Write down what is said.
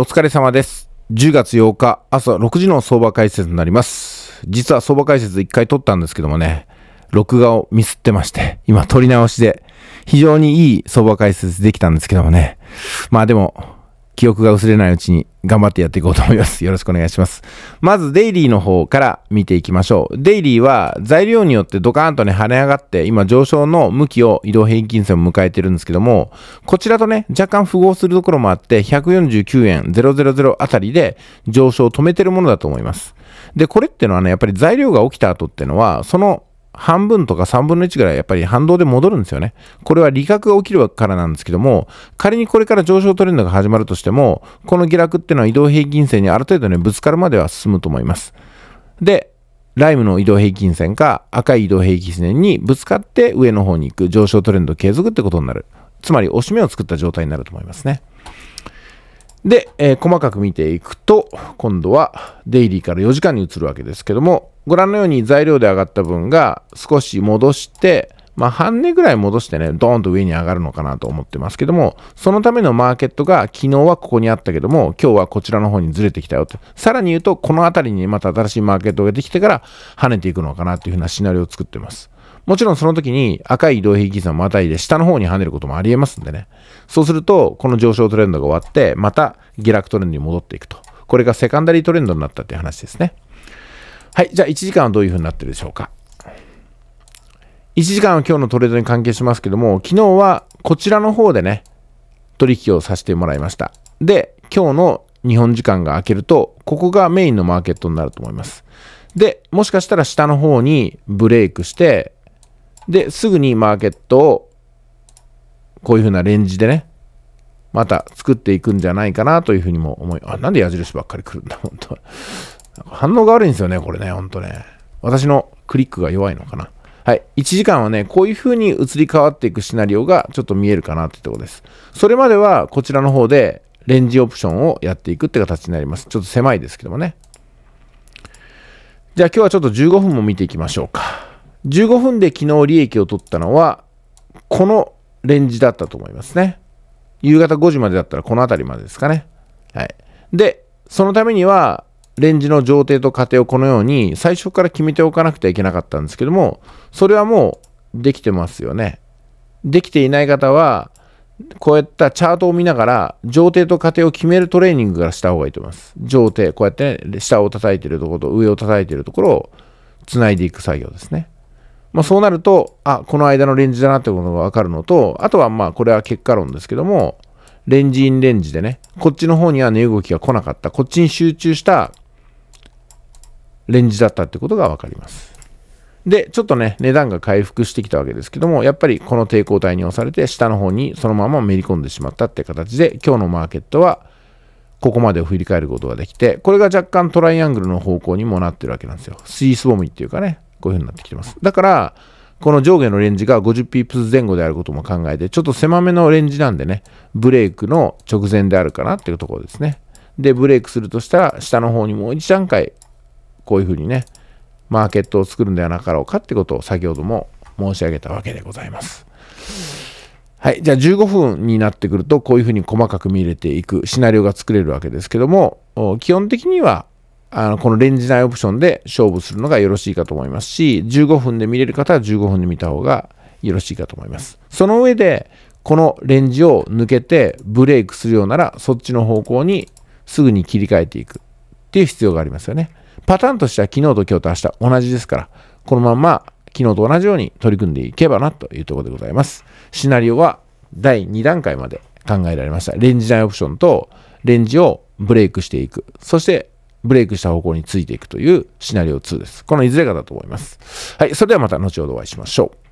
お疲れ様です。10月8日朝6時の相場解説になります。実は相場解説1回撮ったんですけどもね、録画をミスってまして、今撮り直しで、非常にいい相場解説できたんですけどもね。まあでも、記憶が薄れないうちに頑張ってやっていこうと思います。よろしくお願いします。まず、デイリーの方から見ていきましょう。デイリーは材料によってドカーンとね、跳ね上がって、今上昇の向きを移動平均線を迎えてるんですけども、こちらとね、若干符合するところもあって、149円000あたりで上昇を止めてるものだと思います。で、これってのはね、やっぱり材料が起きた後ってのは、その半分とか3分の1ぐらいやっぱり反動で戻るんですよね。これは利確が起きるからなんですけども、仮にこれから上昇トレンドが始まるとしても、この下落っていうのは移動平均線にある程度ね、ぶつかるまでは進むと思います。で、ライムの移動平均線か赤い移動平均線にぶつかって上の方に行く上昇トレンド継続ってことになる。つまり、押し目を作った状態になると思いますね。で、えー、細かく見ていくと、今度はデイリーから4時間に移るわけですけども、ご覧のように材料で上がった分が少し戻して、まあ、半値ぐらい戻してね、ドーンと上に上がるのかなと思ってますけども、そのためのマーケットが昨日はここにあったけども、今日はこちらの方にずれてきたよと。さらに言うと、この辺りにまた新しいマーケットができてから跳ねていくのかなというふうなシナリオを作ってます。もちろんその時に赤い移動平均線をまたいで下の方に跳ねることもありえますんでね。そうすると、この上昇トレンドが終わって、また下落トレンドに戻っていくと。これがセカンダリートレンドになったっていう話ですね。はい。じゃあ1時間はどういう風になってるでしょうか。1時間は今日のトレードに関係しますけども、昨日はこちらの方でね、取引をさせてもらいました。で、今日の日本時間が明けると、ここがメインのマーケットになると思います。で、もしかしたら下の方にブレイクして、で、すぐにマーケットを、こういう風なレンジでね、また作っていくんじゃないかなというふうにも思い、あ、なんで矢印ばっかり来るんだ、本当反応が悪いんですよね、これね、本当ね。私のクリックが弱いのかな。はい。1時間はね、こういう風に移り変わっていくシナリオがちょっと見えるかなってとこです。それまではこちらの方でレンジオプションをやっていくって形になります。ちょっと狭いですけどもね。じゃあ今日はちょっと15分も見ていきましょうか。15分で昨日利益を取ったのは、このレンジだったと思いますね。夕方5時までだったらこの辺りまでですかね。はい。で、そのためには、レンジの上程と下程をこのように最初から決めておかなくてはいけなかったんですけども、それはもうできてますよね。できていない方は、こういったチャートを見ながら、上程と下程を決めるトレーニングからした方がいいと思います。上程、こうやって、ね、下を叩いているところと上を叩いているところをつないでいく作業ですね。まあ、そうなると、あ、この間のレンジだなってことがわかるのと、あとはまあこれは結果論ですけども、レンジインレンジでね、こっちの方には値動きが来なかった、こっちに集中したレンジだったってことがわかります。で、ちょっとね、値段が回復してきたわけですけども、やっぱりこの抵抗体に押されて、下の方にそのままめり込んでしまったって形で、今日のマーケットは、ここまでを振り返ることができて、これが若干トライアングルの方向にもなってるわけなんですよ。スイスボミっていうかね、こういう風になってきてます。だから、この上下のレンジが50ピープス前後であることも考えて、ちょっと狭めのレンジなんでね、ブレイクの直前であるかなっていうところですね。で、ブレイクするとしたら、下の方にもう一段階、こういう風にね、マーケットを作るんではなかろうかってことを先ほども申し上げたわけでございます。はい。じゃあ15分になってくると、こういうふうに細かく見れていくシナリオが作れるわけですけども、基本的にはあのこのレンジ内オプションで勝負するのがよろしいかと思いますし、15分で見れる方は15分で見た方がよろしいかと思います。その上で、このレンジを抜けてブレイクするようなら、そっちの方向にすぐに切り替えていくっていう必要がありますよね。パターンとしては昨日と今日と明日同じですから、このまま昨日と同じように取り組んでいけばなというところでございます。シナリオは第2段階まで考えられました。レンジ内オプションとレンジをブレイクしていく。そしてブレイクした方向についていくというシナリオ2です。このいずれかだと思います。はい、それではまた後ほどお会いしましょう。